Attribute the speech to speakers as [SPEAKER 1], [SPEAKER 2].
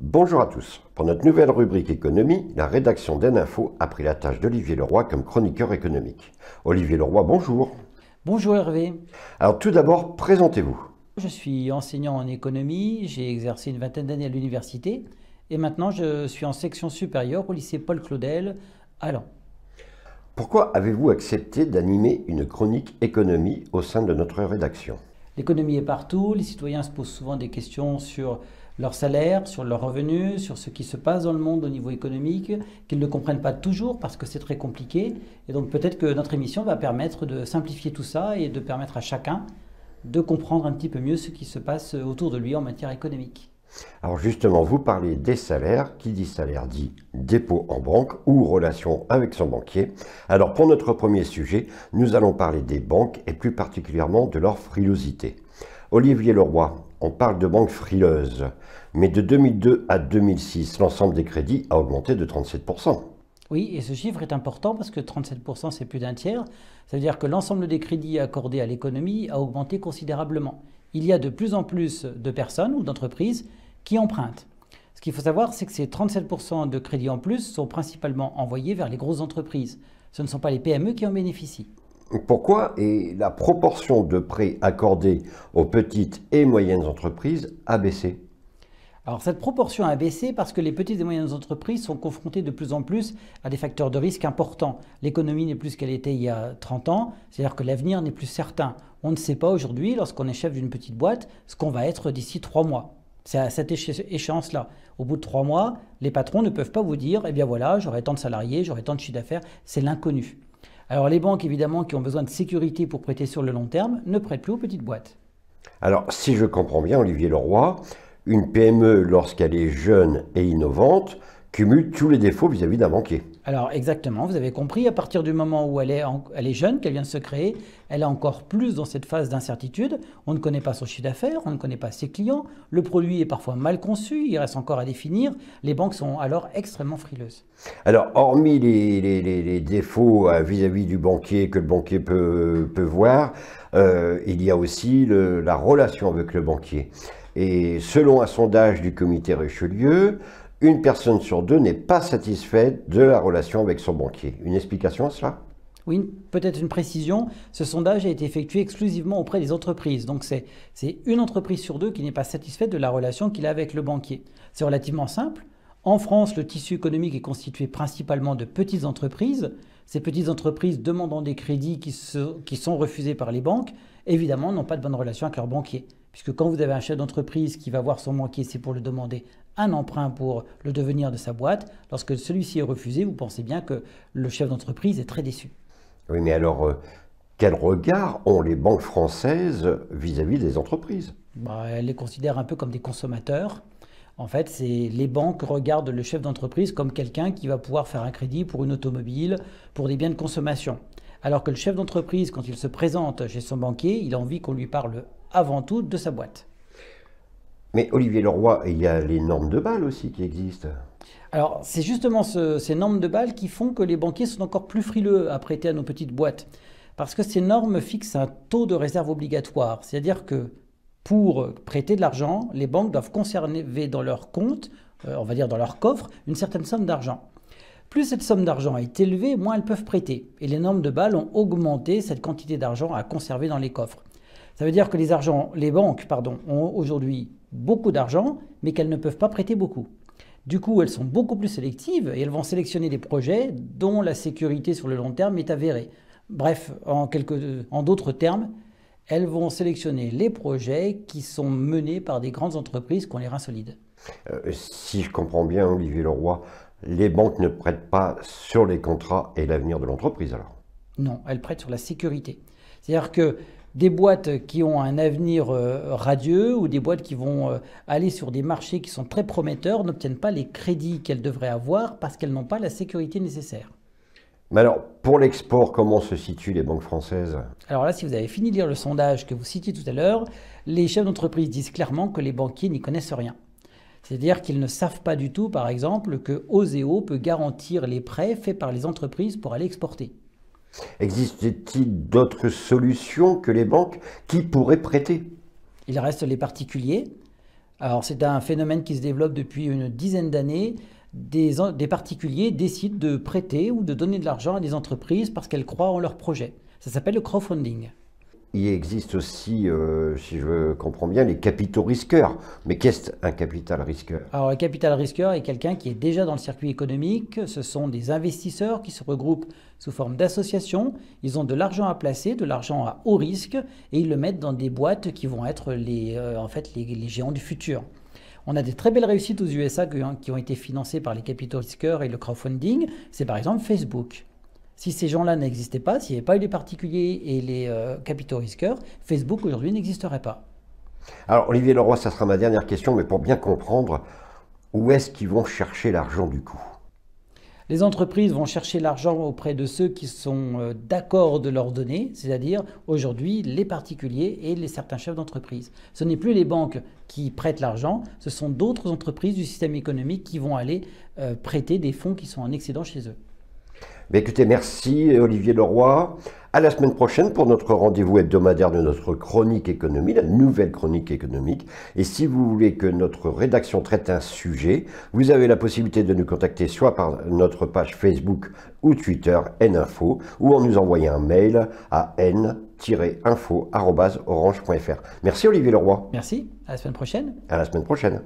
[SPEAKER 1] Bonjour à tous. Pour notre nouvelle rubrique économie, la rédaction d'Eninfo a pris la tâche d'Olivier Leroy comme chroniqueur économique. Olivier Leroy, bonjour. Bonjour Hervé. Alors tout d'abord, présentez-vous.
[SPEAKER 2] Je suis enseignant en économie, j'ai exercé une vingtaine d'années à l'université et maintenant je suis en section supérieure au lycée Paul Claudel à Lens.
[SPEAKER 1] Pourquoi avez-vous accepté d'animer une chronique économie au sein de notre rédaction
[SPEAKER 2] L'économie est partout, les citoyens se posent souvent des questions sur leur salaire, sur leurs revenus, sur ce qui se passe dans le monde au niveau économique, qu'ils ne comprennent pas toujours parce que c'est très compliqué. Et donc peut-être que notre émission va permettre de simplifier tout ça et de permettre à chacun de comprendre un petit peu mieux ce qui se passe autour de lui en matière économique.
[SPEAKER 1] Alors justement, vous parlez des salaires. Qui dit salaire dit dépôt en banque ou relation avec son banquier. Alors pour notre premier sujet, nous allons parler des banques et plus particulièrement de leur frilosité. Olivier Leroy, on parle de banque frileuse, mais de 2002 à 2006, l'ensemble des crédits a augmenté de 37%.
[SPEAKER 2] Oui, et ce chiffre est important parce que 37%, c'est plus d'un tiers. Ça veut dire que l'ensemble des crédits accordés à l'économie a augmenté considérablement. Il y a de plus en plus de personnes ou d'entreprises qui empruntent. Ce qu'il faut savoir, c'est que ces 37% de crédits en plus sont principalement envoyés vers les grosses entreprises. Ce ne sont pas les PME qui en bénéficient.
[SPEAKER 1] Pourquoi est la proportion de prêts accordés aux petites et moyennes entreprises a baissé.
[SPEAKER 2] Alors cette proportion a baissé parce que les petites et moyennes entreprises sont confrontées de plus en plus à des facteurs de risque importants. L'économie n'est plus ce qu'elle était il y a 30 ans, c'est-à-dire que l'avenir n'est plus certain. On ne sait pas aujourd'hui, lorsqu'on est chef d'une petite boîte, ce qu'on va être d'ici trois mois. C'est à cette échéance-là. Au bout de trois mois, les patrons ne peuvent pas vous dire, eh bien voilà, j'aurai tant de salariés, j'aurai tant de chiffre d'affaires, c'est l'inconnu. Alors les banques, évidemment, qui ont besoin de sécurité pour prêter sur le long terme, ne prêtent plus aux petites boîtes.
[SPEAKER 1] Alors, si je comprends bien, Olivier Leroy, une PME, lorsqu'elle est jeune et innovante, cumule tous les défauts vis-à-vis d'un banquier.
[SPEAKER 2] Alors exactement, vous avez compris, à partir du moment où elle est, jeune, qu'elle vient de se créer, elle est encore plus dans cette phase d'incertitude. On ne connaît pas son chiffre d'affaires, on ne connaît pas ses clients, le produit est parfois mal conçu, il reste encore à définir. Les banques sont alors extrêmement frileuses.
[SPEAKER 1] Alors hormis les, défauts euh, vis-à-vis du banquier que le banquier peut, voir, euh, il y a aussi la relation avec le banquier. Et selon un sondage du comité Richelieu, une personne sur deux n'est pas satisfaite de la relation avec son banquier. Une explication à cela
[SPEAKER 2] oui, peut-être une précision, ce sondage a été effectué exclusivement auprès des entreprises. Donc c'est une entreprise sur deux qui n'est pas satisfaite de la relation qu'il a avec le banquier. C'est relativement simple. En France, le tissu économique est constitué principalement de petites entreprises. Ces petites entreprises demandant des crédits qui, qui sont refusés par les banques, évidemment, n'ont pas de bonne relation avec leur banquier. Puisque quand vous avez un chef d'entreprise qui va voir son banquier, c'est pour le demander un emprunt pour le devenir de sa boîte. Lorsque celui-ci est refusé, vous pensez bien que le chef
[SPEAKER 1] d'entreprise est très déçu. Oui, mais alors, euh, quel regard ont les banques françaises vis-à-vis des entreprises
[SPEAKER 2] bah, Elles les considèrent un peu comme des consommateurs. En fait, c'est les banques regardent le chef d'entreprise comme quelqu'un qui va pouvoir faire un crédit pour une automobile, pour des biens de consommation. Alors que le chef d'entreprise, quand il se présente chez son banquier, il a envie qu'on lui parle avant tout de sa boîte.
[SPEAKER 1] Mais Olivier Leroy, il y a les normes de Bâle aussi qui existent.
[SPEAKER 2] Alors, c'est justement ces normes de Bâle qui font que les banquiers sont encore plus frileux à prêter à nos petites boîtes. Parce que ces normes fixent un taux de réserve obligatoire. C'est-à-dire que pour prêter de l'argent, les banques doivent conserver dans leur compte, euh, on va dire dans leur coffre, une certaine somme d'argent. Plus cette somme d'argent est élevée, moins elles peuvent prêter. Et les normes de Bâle ont augmenté cette quantité d'argent à conserver dans les coffres. Ça veut dire que les, banques ont aujourd'hui beaucoup d'argent, mais qu'elles ne peuvent pas prêter beaucoup. Du coup, elles sont beaucoup plus sélectives et elles vont sélectionner des projets dont la sécurité sur le long terme est avérée. Bref, en, d'autres termes, elles vont sélectionner les projets qui sont menés par des grandes entreprises qui ont les reins solides.
[SPEAKER 1] Euh, si je comprends bien, Olivier Leroy, les banques ne prêtent pas sur les contrats et l'avenir de l'entreprise alors
[SPEAKER 2] Non, elles prêtent sur la sécurité. C'est-à-dire que des boîtes qui ont un avenir euh, radieux ou des boîtes qui vont euh, aller sur des marchés qui sont très prometteurs n'obtiennent pas les crédits qu'elles devraient avoir parce qu'elles n'ont pas la sécurité nécessaire.
[SPEAKER 1] Mais alors, pour l'export, comment se situent les banques françaises
[SPEAKER 2] Alors là, si vous avez fini de lire le sondage que vous citiez tout à l'heure, les chefs d'entreprise disent clairement que les banquiers n'y connaissent rien. C'est-à-dire qu'ils ne savent pas du tout, par exemple, que Oseo peut garantir les prêts faits par les entreprises pour aller exporter.
[SPEAKER 1] Existe-t-il d'autres solutions que les banques qui pourraient prêter
[SPEAKER 2] Il reste les particuliers. Alors c'est un phénomène qui se développe depuis une dizaine d'années. Des, des, particuliers décident de prêter ou de donner de l'argent à des entreprises parce qu'elles croient en leur projet. Ça s'appelle le crowdfunding.
[SPEAKER 1] Il existe aussi, euh, si je comprends bien, les capitaux risqueurs. Mais qu'est-ce un capital risqueur
[SPEAKER 2] Alors, un capital risqueur est quelqu'un qui est déjà dans le circuit économique. Ce sont des investisseurs qui se regroupent sous forme d'associations. Ils ont de l'argent à placer, de l'argent à haut risque, et ils le mettent dans des boîtes qui vont être les, euh, en fait les, les géants du futur. On a des très belles réussites aux USA hein, qui ont été financées par les capitaux risqueurs et le crowdfunding. C'est par exemple Facebook. Si ces gens-là n'existaient pas, s'il n'y avait pas eu les particuliers et les euh, capitaux risqueurs, Facebook aujourd'hui n'existerait pas.
[SPEAKER 1] Alors Olivier Leroy, ça sera ma dernière question, mais pour bien comprendre, où est-ce qu'ils vont chercher l'argent du coup
[SPEAKER 2] les entreprises vont chercher l'argent auprès de ceux qui sont euh, d'accord de leur donner, c'est-à-dire aujourd'hui les particuliers et les certains chefs d'entreprise. Ce n'est plus les banques qui prêtent l'argent, ce sont d'autres entreprises du système économique qui vont aller euh, prêter des fonds qui sont en excédent chez eux
[SPEAKER 1] merci Olivier Leroy. À la semaine prochaine pour notre rendez-vous hebdomadaire de notre chronique économique, la nouvelle chronique économique. Et si vous voulez que notre rédaction traite un sujet, vous avez la possibilité de nous contacter soit par notre page Facebook ou Twitter Ninfo, ou en nous envoyant un mail à n-info.orange.fr. Merci Olivier Leroy.
[SPEAKER 2] Merci, à la semaine prochaine.
[SPEAKER 1] À la semaine prochaine.